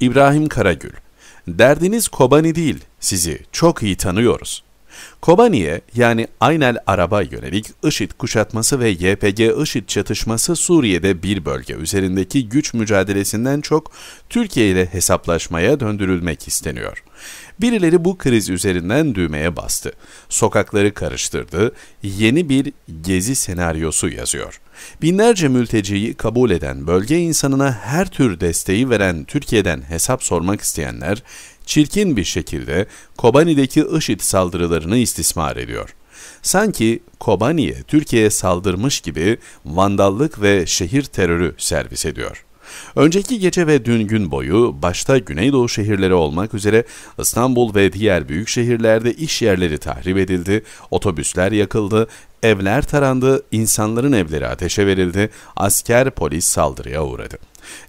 İbrahim Karagül Derdiniz Kobani değil, sizi çok iyi tanıyoruz. Kobani'ye yani Aynel Arab'a yönelik IŞİD kuşatması ve YPG-IŞİD çatışması Suriye'de bir bölge üzerindeki güç mücadelesinden çok Türkiye ile hesaplaşmaya döndürülmek isteniyor. Birileri bu kriz üzerinden düğmeye bastı. Sokakları karıştırdı, yeni bir gezi senaryosu yazıyor. Binlerce mülteciyi kabul eden bölge insanına her tür desteği veren Türkiye'den hesap sormak isteyenler çirkin bir şekilde Kobani'deki IŞİD saldırılarını istismar ediyor. Sanki Kobani'ye Türkiye'ye saldırmış gibi vandallık ve şehir terörü servis ediyor. Önceki gece ve dün gün boyu başta Güneydoğu şehirleri olmak üzere İstanbul ve diğer büyük şehirlerde iş yerleri tahrip edildi, otobüsler yakıldı, evler tarandı, insanların evleri ateşe verildi, asker polis saldırıya uğradı.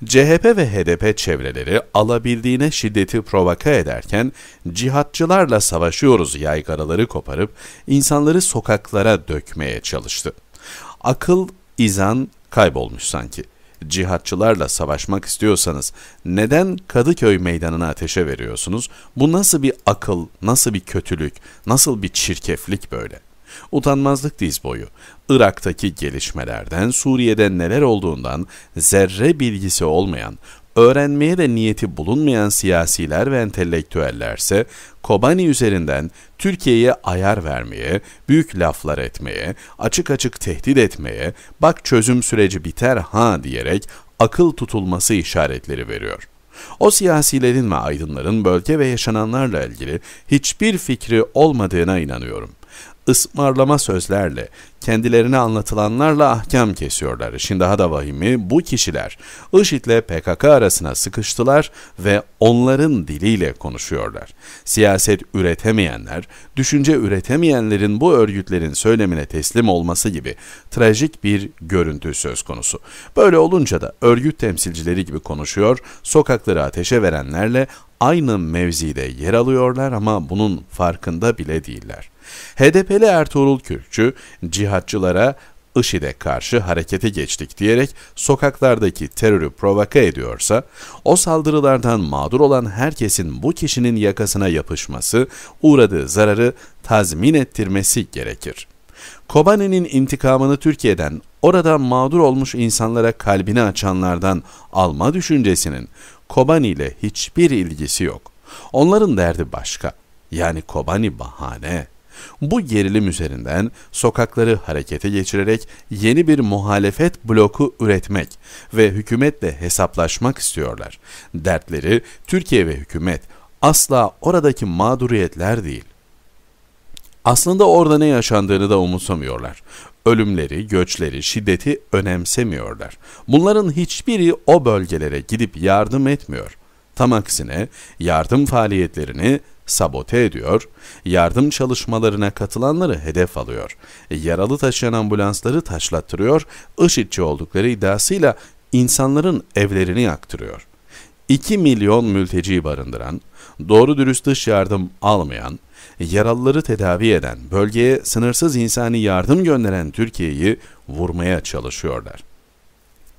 CHP ve HDP çevreleri alabildiğine şiddeti provoka ederken cihatçılarla savaşıyoruz yaygaraları koparıp insanları sokaklara dökmeye çalıştı. Akıl, izan kaybolmuş sanki. Cihatçılarla savaşmak istiyorsanız neden Kadıköy meydanına ateşe veriyorsunuz? Bu nasıl bir akıl, nasıl bir kötülük, nasıl bir çirkeflik böyle? Utanmazlık diz boyu. Irak'taki gelişmelerden, Suriye'de neler olduğundan zerre bilgisi olmayan, öğrenmeye de niyeti bulunmayan siyasiler ve entelektüellerse Kobani üzerinden Türkiye'ye ayar vermeye, büyük laflar etmeye, açık açık tehdit etmeye, bak çözüm süreci biter ha diyerek akıl tutulması işaretleri veriyor. O siyasilerin ve aydınların bölge ve yaşananlarla ilgili hiçbir fikri olmadığına inanıyorum.'' ısmarlama sözlerle, kendilerine anlatılanlarla ahkam kesiyorlar. Şimdi daha da vahimi bu kişiler IŞİD'le PKK arasına sıkıştılar ve onların diliyle konuşuyorlar. Siyaset üretemeyenler, düşünce üretemeyenlerin bu örgütlerin söylemine teslim olması gibi trajik bir görüntü söz konusu. Böyle olunca da örgüt temsilcileri gibi konuşuyor, sokakları ateşe verenlerle aynı mevzide yer alıyorlar ama bunun farkında bile değiller. HDP'li Ertuğrul Kürkçü, cihatçılara IŞİD'e karşı harekete geçtik diyerek sokaklardaki terörü provoka ediyorsa, o saldırılardan mağdur olan herkesin bu kişinin yakasına yapışması, uğradığı zararı tazmin ettirmesi gerekir. Kobani'nin intikamını Türkiye'den, orada mağdur olmuş insanlara kalbini açanlardan alma düşüncesinin Kobani ile hiçbir ilgisi yok. Onların derdi başka. Yani Kobani bahane. Bu gerilim üzerinden sokakları harekete geçirerek yeni bir muhalefet bloku üretmek ve hükümetle hesaplaşmak istiyorlar. Dertleri Türkiye ve hükümet asla oradaki mağduriyetler değil. Aslında orada ne yaşandığını da umutsamıyorlar ölümleri, göçleri, şiddeti önemsemiyorlar. Bunların hiçbiri o bölgelere gidip yardım etmiyor. Tam aksine yardım faaliyetlerini sabote ediyor, yardım çalışmalarına katılanları hedef alıyor, yaralı taşıyan ambulansları taşlattırıyor, IŞİD'ci oldukları iddiasıyla insanların evlerini yaktırıyor. 2 milyon mülteci barındıran, doğru dürüst dış yardım almayan, yaralıları tedavi eden, bölgeye sınırsız insani yardım gönderen Türkiye'yi vurmaya çalışıyorlar.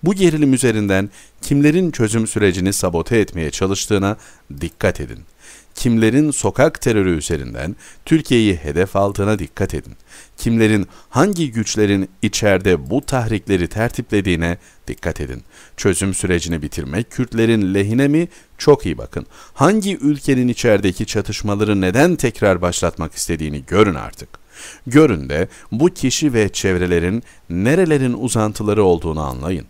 Bu gerilim üzerinden kimlerin çözüm sürecini sabote etmeye çalıştığına dikkat edin kimlerin sokak terörü üzerinden Türkiye'yi hedef altına dikkat edin. Kimlerin hangi güçlerin içeride bu tahrikleri tertiplediğine dikkat edin. Çözüm sürecini bitirmek Kürtlerin lehine mi çok iyi bakın. Hangi ülkenin içerideki çatışmaları neden tekrar başlatmak istediğini görün artık. Görün de bu kişi ve çevrelerin nerelerin uzantıları olduğunu anlayın.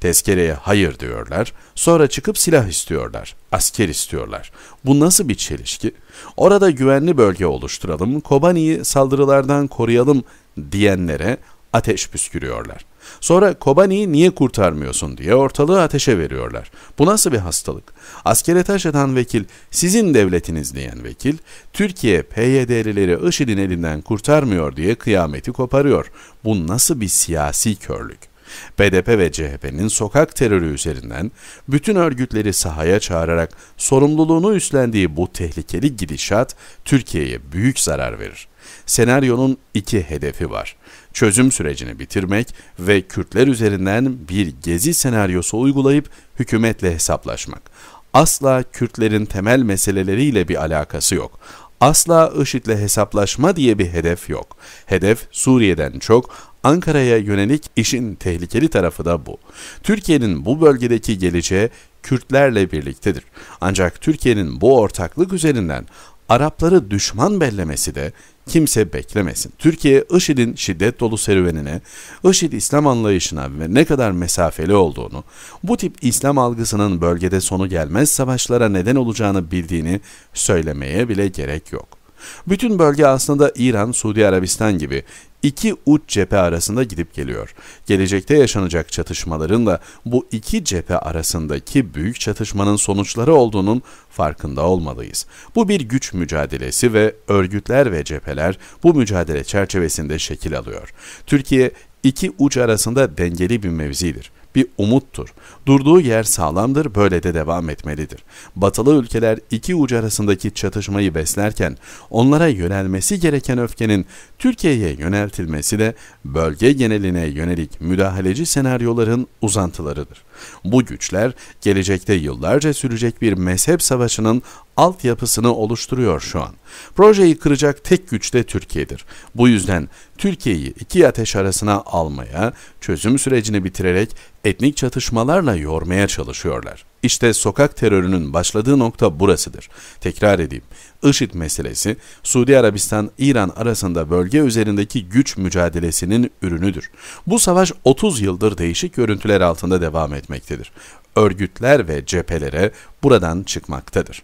Tezkereye hayır diyorlar. Sonra çıkıp silah istiyorlar. Asker istiyorlar. Bu nasıl bir çelişki? Orada güvenli bölge oluşturalım, Kobani'yi saldırılardan koruyalım diyenlere ateş püskürüyorlar. Sonra Kobani'yi niye kurtarmıyorsun diye ortalığı ateşe veriyorlar. Bu nasıl bir hastalık? Askere taş atan vekil, sizin devletiniz diyen vekil, Türkiye PYD'lileri IŞİD'in elinden kurtarmıyor diye kıyameti koparıyor. Bu nasıl bir siyasi körlük? BDP ve CHP'nin sokak terörü üzerinden bütün örgütleri sahaya çağırarak sorumluluğunu üstlendiği bu tehlikeli gidişat Türkiye'ye büyük zarar verir. Senaryonun iki hedefi var. Çözüm sürecini bitirmek ve Kürtler üzerinden bir gezi senaryosu uygulayıp hükümetle hesaplaşmak asla Kürtlerin temel meseleleriyle bir alakası yok. Asla IŞİD'le hesaplaşma diye bir hedef yok. Hedef Suriye'den çok Ankara'ya yönelik işin tehlikeli tarafı da bu. Türkiye'nin bu bölgedeki geleceği Kürtlerle birliktedir. Ancak Türkiye'nin bu ortaklık üzerinden Arapları düşman bellemesi de kimse beklemesin. Türkiye IŞİD'in şiddet dolu serüvenine, IŞİD İslam anlayışına ve ne kadar mesafeli olduğunu, bu tip İslam algısının bölgede sonu gelmez savaşlara neden olacağını bildiğini söylemeye bile gerek yok. Bütün bölge aslında İran, Suudi Arabistan gibi iki uç cephe arasında gidip geliyor. Gelecekte yaşanacak çatışmaların da bu iki cephe arasındaki büyük çatışmanın sonuçları olduğunun farkında olmalıyız. Bu bir güç mücadelesi ve örgütler ve cepheler bu mücadele çerçevesinde şekil alıyor. Türkiye iki uç arasında dengeli bir mevzidir bir umuttur. Durduğu yer sağlamdır, böyle de devam etmelidir. Batılı ülkeler iki ucu arasındaki çatışmayı beslerken onlara yönelmesi gereken öfkenin Türkiye'ye yöneltilmesi de bölge geneline yönelik müdahaleci senaryoların uzantılarıdır. Bu güçler gelecekte yıllarca sürecek bir mezhep savaşının altyapısını oluşturuyor şu an. Projeyi kıracak tek güç de Türkiye'dir. Bu yüzden Türkiye'yi iki ateş arasına almaya, çözüm sürecini bitirerek etnik çatışmalarla yormaya çalışıyorlar. İşte sokak terörünün başladığı nokta burasıdır. Tekrar edeyim. IŞİD meselesi Suudi Arabistan-İran arasında bölge üzerindeki güç mücadelesinin ürünüdür. Bu savaş 30 yıldır değişik görüntüler altında devam etmektedir. Örgütler ve cephelere buradan çıkmaktadır.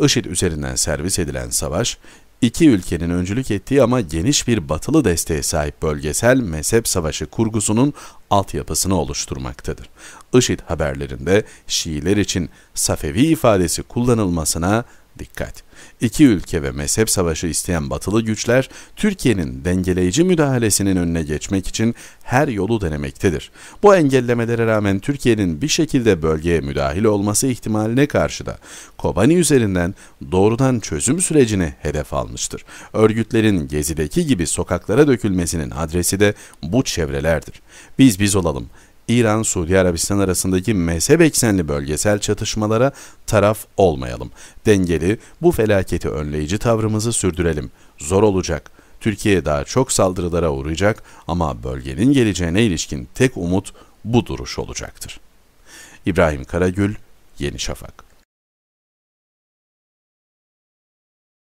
IŞİD üzerinden servis edilen savaş İki ülkenin öncülük ettiği ama geniş bir batılı desteğe sahip bölgesel mezhep savaşı kurgusunun altyapısını oluşturmaktadır. IŞİD haberlerinde Şiiler için Safevi ifadesi kullanılmasına Dikkat! İki ülke ve mezhep savaşı isteyen batılı güçler, Türkiye'nin dengeleyici müdahalesinin önüne geçmek için her yolu denemektedir. Bu engellemelere rağmen Türkiye'nin bir şekilde bölgeye müdahil olması ihtimaline karşı da Kobani üzerinden doğrudan çözüm sürecini hedef almıştır. Örgütlerin gezideki gibi sokaklara dökülmesinin adresi de bu çevrelerdir. Biz biz olalım, İran-Suudi Arabistan arasındaki mezhep eksenli bölgesel çatışmalara taraf olmayalım. Dengeli, bu felaketi önleyici tavrımızı sürdürelim. Zor olacak. Türkiye daha çok saldırılara uğrayacak ama bölgenin geleceğine ilişkin tek umut bu duruş olacaktır. İbrahim Karagül, Yeni Şafak